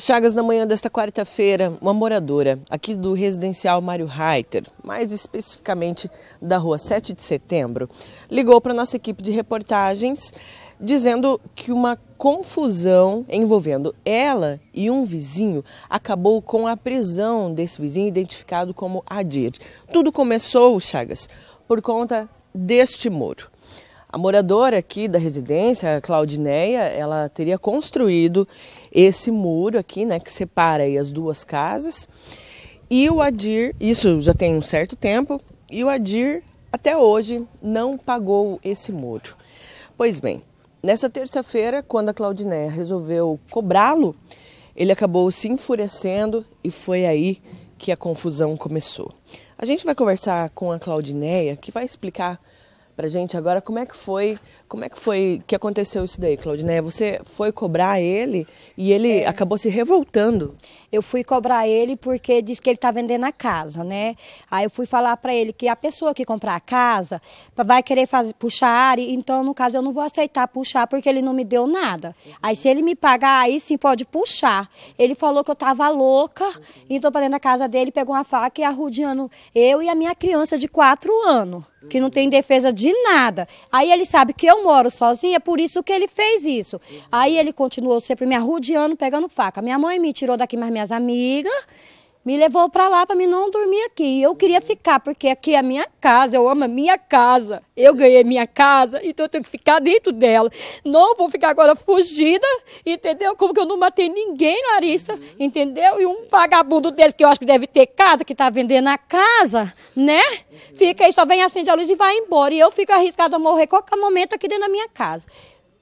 Chagas, na manhã desta quarta-feira, uma moradora aqui do residencial Mário Reiter, mais especificamente da rua 7 de setembro, ligou para nossa equipe de reportagens dizendo que uma confusão envolvendo ela e um vizinho acabou com a prisão desse vizinho identificado como Adir. Tudo começou, Chagas, por conta deste muro. A moradora aqui da residência, Claudineia, ela teria construído esse muro aqui, né, que separa as duas casas. E o Adir, isso já tem um certo tempo, e o Adir até hoje não pagou esse muro. Pois bem, nessa terça-feira, quando a Claudineia resolveu cobrá-lo, ele acabou se enfurecendo e foi aí que a confusão começou. A gente vai conversar com a Claudineia, que vai explicar pra gente agora como é que foi, como é que foi que aconteceu isso daí, Claudineia? Né? Você foi cobrar ele e ele é. acabou se revoltando. Eu fui cobrar ele porque disse que ele tá vendendo a casa, né? Aí eu fui falar para ele que a pessoa que comprar a casa vai querer fazer, puxar a área, então no caso eu não vou aceitar puxar porque ele não me deu nada. Uhum. Aí se ele me pagar, aí sim pode puxar. Ele falou que eu tava louca, uhum. então para dentro da casa dele pegou uma faca e arrudeando eu e a minha criança de quatro anos que não tem defesa de nada. Aí ele sabe que eu moro sozinha, por isso que ele fez isso. Aí ele continuou sempre me arrudeando, pegando faca. Minha mãe me tirou daqui, mas minhas amigas me levou para lá para mim não dormir aqui. Eu queria ficar, porque aqui é a minha casa, eu amo a minha casa. Eu ganhei minha casa, então eu tenho que ficar dentro dela. Não vou ficar agora fugida, entendeu? Como que eu não matei ninguém, Larissa, uhum. entendeu? E um vagabundo desse que eu acho que deve ter casa, que tá vendendo a casa, né? Uhum. Fica aí, só vem, acende a luz e vai embora. E eu fico arriscada a morrer qualquer momento aqui dentro da minha casa.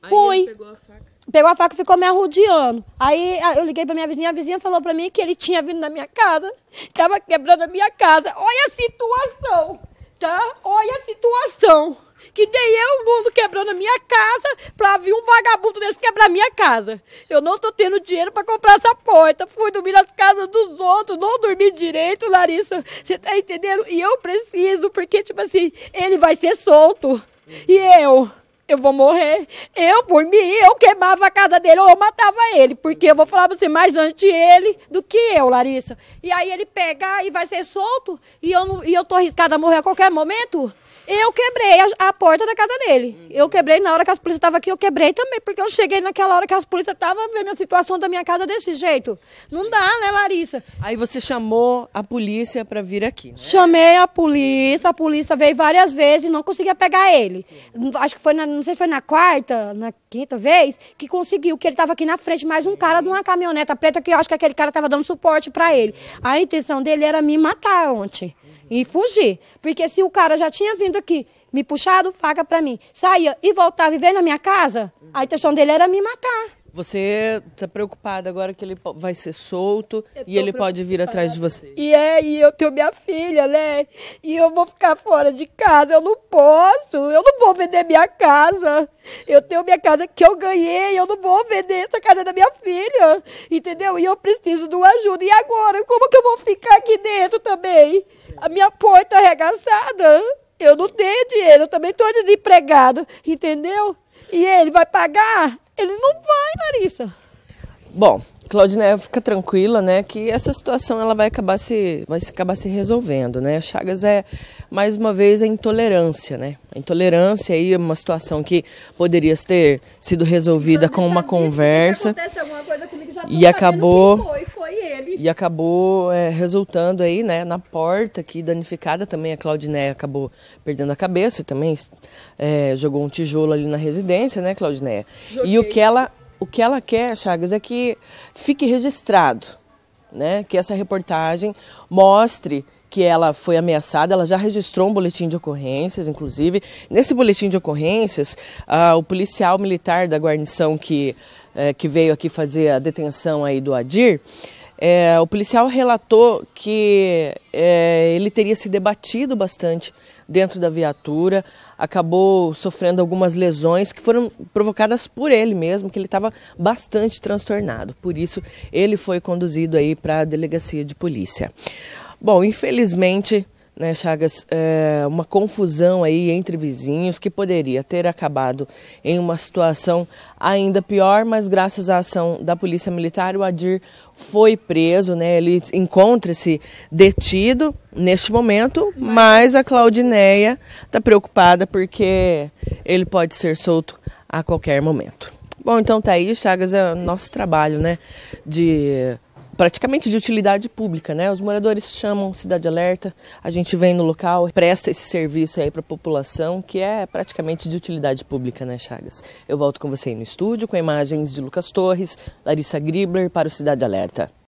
Aí Fui. Ele pegou a faca pegou a faca e ficou me arrudiando. Aí eu liguei pra minha vizinha, a vizinha falou pra mim que ele tinha vindo na minha casa, estava quebrando a minha casa. Olha a situação, tá? Olha a situação. Que dei eu, mundo, quebrando a minha casa pra vir um vagabundo desse quebrar a minha casa. Eu não tô tendo dinheiro pra comprar essa porta. Fui dormir nas casas dos outros, não dormi direito, Larissa. Você tá entendendo? E eu preciso, porque, tipo assim, ele vai ser solto. E eu? eu vou morrer. Eu, por mim, eu queimava a casa dele ou eu matava ele, porque eu vou falar para você mais antes ele do que eu, Larissa. E aí ele pegar e vai ser solto e eu, não, e eu tô arriscada a morrer a qualquer momento. Eu quebrei a, a, porta da casa dele. Uhum. Eu quebrei na hora que as polícias estavam aqui, eu quebrei também, porque eu cheguei naquela hora que as polícias estavam vendo a situação da minha casa desse jeito. Não dá, né, Larissa? Aí você chamou a polícia para vir aqui, né? Chamei a polícia, a polícia veio várias vezes e não conseguia pegar ele. Uhum. Acho que foi, na, não sei se foi na quarta, na quinta vez, que conseguiu, que ele estava aqui na frente, mais um cara de uma caminhoneta preta, que eu acho que aquele cara estava dando suporte para ele. A intenção dele era me matar ontem uhum. e fugir, porque se o cara já tinha vindo marido aqui, me puxaram faca para mim. Saía e voltava e veio na minha casa, a intenção dele era me matar. Você está preocupada agora que ele vai ser solto e ele pode vir atrás de você. E é, e eu tenho minha filha, né? E eu vou ficar fora de casa, eu não posso, eu não vou vender minha casa. Eu tenho minha casa que eu ganhei, eu não vou vender essa casa da minha filha, entendeu? E eu preciso de uma ajuda. E agora, como que eu vou ficar aqui dentro também? A minha porta arregaçada. Eu não tenho dinheiro, eu também estou desempregado, entendeu? E ele vai pagar? Ele não vai, Larissa. Bom, Claudine, fica tranquila, né, que essa situação ela vai acabar se vai acabar se resolvendo, né? Chagas é mais uma vez a intolerância, né? A intolerância aí é uma situação que poderia ter sido resolvida com uma conversa. Comigo, e acabou e acabou é, resultando aí, né, na porta que danificada também a Claudineia acabou perdendo a cabeça também é, jogou um tijolo ali na residência, né, Claudineia. Joguei. E o que ela o que ela quer, Chagas, é que fique registrado, né, que essa reportagem mostre que ela foi ameaçada, ela já registrou um boletim de ocorrências, inclusive. Nesse boletim de ocorrências, ah, o policial militar da guarnição que, eh, que veio aqui fazer a detenção aí do Adir, é, o policial relatou que é, ele teria se debatido bastante dentro da viatura, acabou sofrendo algumas lesões que foram provocadas por ele mesmo, que ele estava bastante transtornado. Por isso, ele foi conduzido aí para a delegacia de polícia. Bom, infelizmente, né, Chagas, é uma confusão aí entre vizinhos que poderia ter acabado em uma situação ainda pior, mas graças à ação da Polícia Militar, o Adir foi preso, né? Ele encontra-se detido neste momento, mas a Claudineia está preocupada porque ele pode ser solto a qualquer momento. Bom, então tá aí, Chagas, é o nosso trabalho, né? De praticamente de utilidade pública, né? Os moradores chamam Cidade Alerta, a gente vem no local, presta esse serviço aí para a população, que é praticamente de utilidade pública, né, Chagas? Eu volto com você aí no estúdio com imagens de Lucas Torres, Larissa Gribler para o Cidade Alerta.